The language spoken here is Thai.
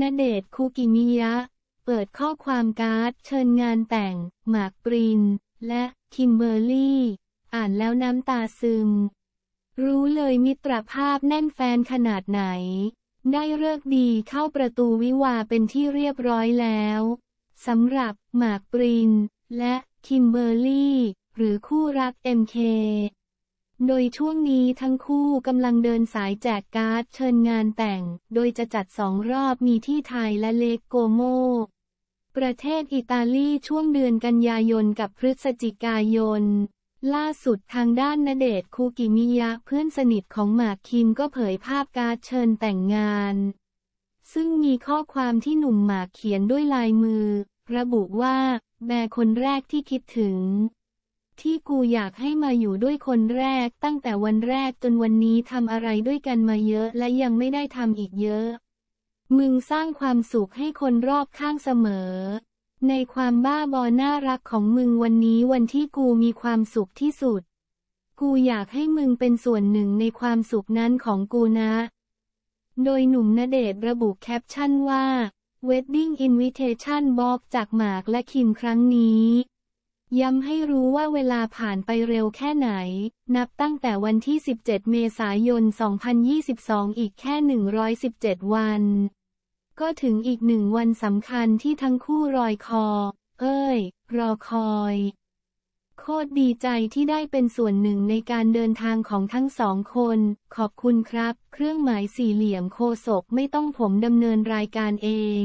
ณเดชคูกิมิยะ เปิดข้อความการ์ดเชิญงานแต่ง หมากปรินและ คิมเบอร์รี่ อ่านแล้วน้ำตาซึม รู้เลยมิตรภาพแน่นแฟนขนาดไหน ได้เลิกดีเข้าประตูวิวาเป็นที่เรียบร้อยแล้วสำหรับ หมากปรินและ คิมเบอร์รี่ หรือคู่รัก MK โดยช่วงนี้ทั้งคู่กำลังเดินสายแจกการ์ดเชิญงานแต่ง โดยจะจัดสองรอบมีที่ไทยและเลโกโม ประเทศอิตาลีช่วงเดือนกันยายนกับพฤศจิกายน ล่าสุดทางด้านนเดชคูกิมิยะ เพื่อนสนิทของหมากคิมก็เผยภาพการ์ดเชิญแต่งงาน ซึ่งมีข้อความที่หนุ่มหมากเขียนด้วยลายมือ ระบุว่าแม่คนแรกที่คิดถึงที่กูอยากให้มาอยู่ด้วยคนแรกตั้งแต่วันแรกจนวันนี้ทำอะไรด้วยกันมาเยอะและยังไม่ได้ทำอีกเยอะ มึงสร้างความสุขให้คนรอบข้างเสมอ ในความบ้าบอน่ารักของมึงวันนี้วันที่กูมีความสุขที่สุด กูอยากให้มึงเป็นส่วนหนึ่งในความสุขนั้นของกูนะ โดยหนุ่มณเดชระบุแคปชั่นว่า Wedding Invitation บอกจากหมากและคิมครั้งนี้ย้ำให้รู้ว่าเวลาผ่านไปเร็วแค่ไหน นับตั้งแต่วันที่ 17 เมษายน 2022 อีกแค่ 117 วัน ก็ถึงอีกหนึ่งวันสำคัญที่ทั้งคู่รอยคอ เอ้ย รอคอย โคตรดีใจที่ได้เป็นส่วนหนึ่งในการเดินทางของทั้งสองคน ขอบคุณครับ เครื่องหมายสี่เหลี่ยมโคศกไม่ต้องผมดำเนินรายการเอง